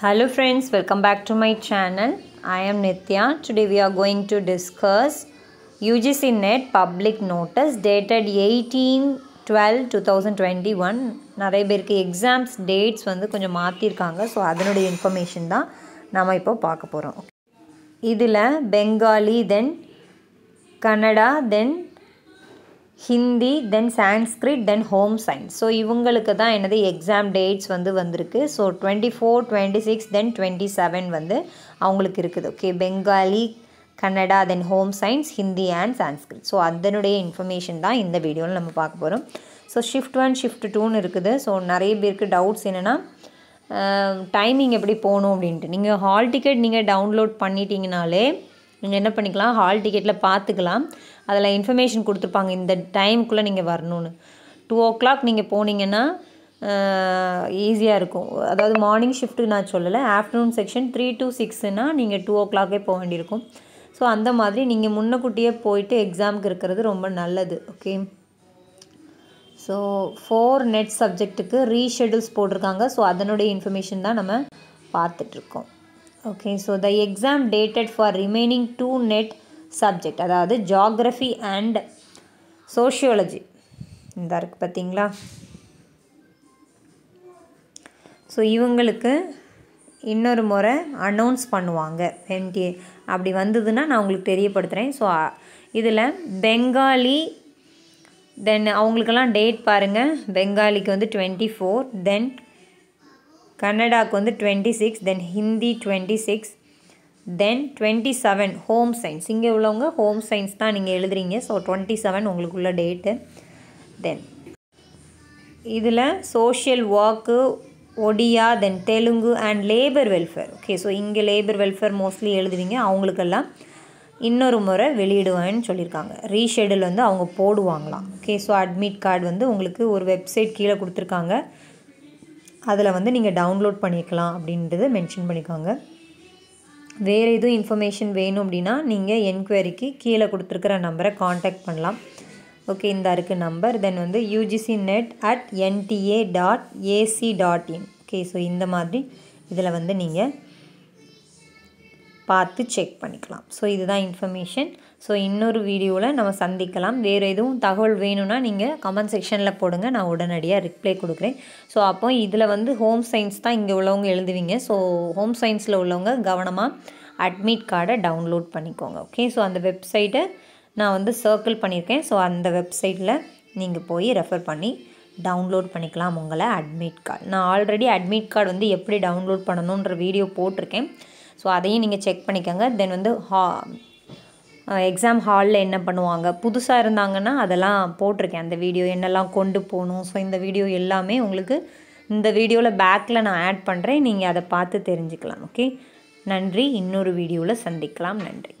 Hello friends, welcome back to my channel. I am Nitya. Today we are going to discuss UGC NET public notice dated 18-12-2021. நிறைய பேருக்கு exams dates வந்து கொஞ்சம் மாற்றிருக்காங்க so அதனுடைய information தான் நாம் இப்போ பார்க்க போகிறோம் இதில் Bengali then Kannada then Hindi then Sanskrit then home science so இவங்களுக்கு தான் என்னது எக்ஸாம் டேட்ஸ் வந்து வந்திருக்கு so twenty four twenty six then twenty seven வந்து அவங்களுக்கு இருக்குது okay Bengali Kannada then home science Hindi and Sanskrit so அதனுடைய இன்ஃபர்மேஷன் தான் இந்த வீடியோவில் நம்ம பார்க்க போகிறோம் ஸோ ஷிஃப்ட் ஒன் ஷிஃப்ட் டூன்னு இருக்குது ஸோ நிறைய பேருக்கு டவுட்ஸ் என்னென்னா டைமிங் எப்படி போகணும் அப்படின்ட்டு நீங்கள் ஹால் டிக்கெட் நீங்கள் டவுன்லோட் பண்ணிட்டீங்கனாலே நீங்கள் என்ன பண்ணிக்கலாம் ஹால் டிக்கெட்டில் பார்த்துக்கலாம் அதில் இன்ஃபர்மேஷன் கொடுத்துருப்பாங்க இந்த டைமுக்குள்ளே நீங்கள் வரணும்னு டூ ஓ கிளாக் நீங்கள் போனீங்கன்னா ஈஸியாக இருக்கும் அதாவது மார்னிங் ஷிஃப்ட்டு நான் சொல்லலை ஆஃப்டர்நூன் செக்ஷன் த்ரீ டு சிக்ஸ்னால் நீங்கள் டூ ஓ கிளாக்கே போக வேண்டியிருக்கும் ஸோ அந்த மாதிரி நீங்கள் முன்னக்கூட்டியே போயிட்டு எக்ஸாமுக்கு இருக்கிறது ரொம்ப நல்லது ஓகே ஸோ ஃபோர் நெட் சப்ஜெக்ட்டுக்கு ரீஷெடியூல்ஸ் போட்டிருக்காங்க ஸோ அதனுடைய இன்ஃபர்மேஷன் தான் நம்ம பார்த்துட்ருக்கோம் okay so the exam dated for remaining two NET subject அதாவது ஜாகிரஃபி அண்ட் சோஷியோலஜி இந்த இருக்குது பார்த்தீங்களா ஸோ இவங்களுக்கு இன்னொரு முறை அனௌன்ஸ் பண்ணுவாங்க எம்டி அப்படி வந்ததுன்னா நான் உங்களுக்கு தெரியப்படுத்துகிறேன் ஸோ இதில் பெங்காலி தென் அவங்களுக்கெல்லாம் டேட் பாருங்கள் பெங்காலிக்கு வந்து டுவெண்ட்டி ஃபோர் தென் கன்னடாவுக்கு வந்து twenty six then Hindi twenty six then twenty seven home science இங்கே உள்ளவங்க ஹோம் சயின்ஸ் தான் நீங்கள் எழுதுறீங்க ஸோ டுவெண்ட்டி செவன் உங்களுக்குள்ள டேட்டு தென் இதில் social work Odia then Telugu and labour welfare okay so இங்கே லேபர் வெல்ஃபேர் மோஸ்ட்லி எழுதுவீங்க அவங்களுக்கெல்லாம் இன்னொரு முறை வெளியிடுவேன்னு சொல்லியிருக்காங்க ரீஷெடியூல் வந்து அவங்க போடுவாங்களாம் ஓகே ஸோ அட்மிட் கார்டு வந்து உங்களுக்கு ஒரு வெப்சைட் கீழே கொடுத்துருக்காங்க அதில் வந்து நீங்கள் டவுன்லோட் பண்ணிக்கலாம் அப்படின்றத மென்ஷன் பண்ணிக்கோங்க வேறு எதுவும் இன்ஃபர்மேஷன் வேணும் அப்படின்னா நீங்கள் என்கொயரிக்கு கீழே கொடுத்துருக்குற நம்பரை காண்டாக்ட் பண்ணலாம் ஓகே இந்த இருக்குது நம்பர் தென் வந்து UGC NET at NTA dot AC dot in okay so இந்த மாதிரி இதில் வந்து நீங்கள் பார்த்து செக் பண்ணிக்கலாம் ஸோ இதுதான் இன்ஃபர்மேஷன் ஸோ இன்னொரு வீடியோவில் நம்ம சந்திக்கலாம் வேறு எதுவும் தகவல் வேணும்னா நீங்கள் கமெண்ட் செக்ஷனில் போடுங்க நான் உடனடியாக ரிப்ளை கொடுக்குறேன் ஸோ அப்போ இதில் வந்து ஹோம் சயின்ஸ் தான் இங்கே உள்ளவங்க எழுதுவீங்க ஸோ ஹோம் சயின்ஸில் உள்ளவங்க கவனமாக அட்மிட் கார்டை டவுன்லோட் பண்ணிக்கோங்க ஓகே ஸோ அந்த வெப்சைட்டை நான் வந்து சர்க்கிள் பண்ணியிருக்கேன் ஸோ அந்த வெப்சைட்டில் நீங்கள் போய் ரெஃபர் பண்ணி டவுன்லோட் பண்ணிக்கலாம் உங்களை அட்மிட் கார்டு நான் ஆல்ரெடி அட்மிட் கார்டு வந்து எப்படி டவுன்லோட் பண்ணணுன்ற வீடியோ போட்டிருக்கேன் ஸோ அதையும் நீங்கள் செக் பண்ணிக்கோங்க தென் வந்து ஹா எக்ஸாம் ஹாலில் என்ன பண்ணுவாங்க புதுசாக இருந்தாங்கன்னா அதெல்லாம் போட்டிருக்கேன் அந்த வீடியோ என்னெல்லாம் கொண்டு போகணும் ஸோ இந்த வீடியோ எல்லாமே உங்களுக்கு இந்த வீடியோவில் பேக்கில் நான் ஆட் பண்ணுறேன் நீங்கள் அதை பார்த்து தெரிஞ்சுக்கலாம் ஓகே நன்றி இன்னொரு வீடியோவில் சந்திக்கலாம் நன்றி